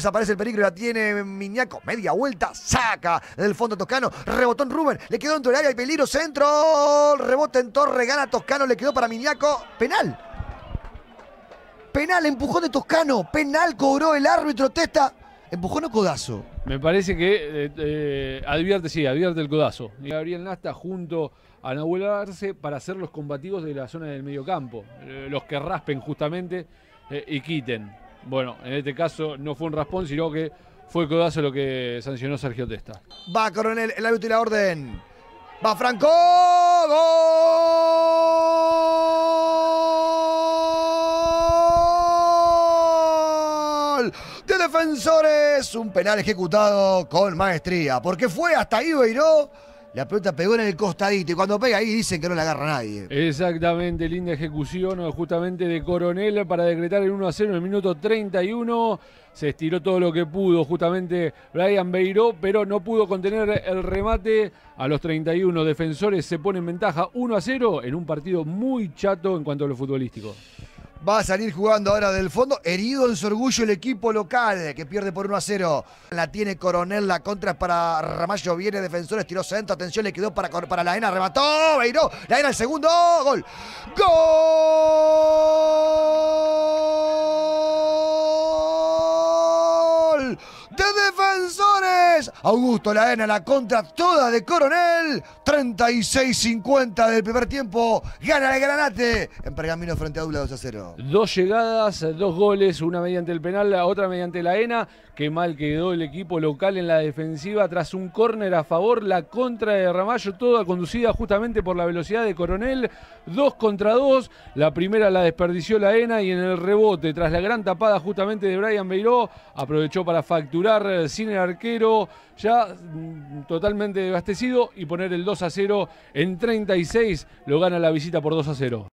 Desaparece el peligro la tiene Miñaco. Media vuelta, saca del fondo Toscano. Rebotón Rubén, le quedó en del área Hay peligro centro. Rebote en Torre, gana Toscano, le quedó para Miñaco. Penal. Penal, empujón de Toscano. Penal cobró el árbitro, testa. Empujón o codazo. Me parece que eh, eh, advierte, sí, advierte el codazo. Gabriel Nasta junto a Nahuel Arce para hacer los combativos de la zona del mediocampo. campo. Eh, los que raspen justamente y quiten. Bueno, en este caso no fue un raspón, sino que fue codazo lo que sancionó Sergio Testa. Va, coronel, el árbitro y la orden. Va Franco, gol de Defensores, un penal ejecutado con maestría, porque fue hasta ahí Beiró. La pelota pegó en el costadito y cuando pega ahí dicen que no la agarra nadie. Exactamente, linda ejecución justamente de Coronel para decretar el 1 a 0 en el minuto 31. Se estiró todo lo que pudo justamente Brian Beiró, pero no pudo contener el remate a los 31. Defensores se ponen ventaja 1 a 0 en un partido muy chato en cuanto a lo futbolístico va a salir jugando ahora del fondo. Herido en su orgullo el equipo local, que pierde por 1 a 0. La tiene Coronel, la contra para Ramallo. Viene defensor, estiró centro. Atención, le quedó para, para la ENA. Remató, Veiró. La ENA el segundo. Gol. ¡Gol! de defensores. Augusto Laena la contra toda de Coronel. 36-50 del primer tiempo. Gana el Granate en Pergamino frente a Dula 2 a 0. Dos llegadas, dos goles, una mediante el penal, la otra mediante Laena. Qué mal quedó el equipo local en la defensiva tras un córner a favor, la contra de Ramallo, toda conducida justamente por la velocidad de Coronel. Dos contra dos. La primera la desperdició Laena y en el rebote, tras la gran tapada justamente de Brian Beiró, aprovechó para facturar eh, sin el arquero, ya mm, totalmente abastecido y poner el 2 a 0 en 36 lo gana la visita por 2 a 0.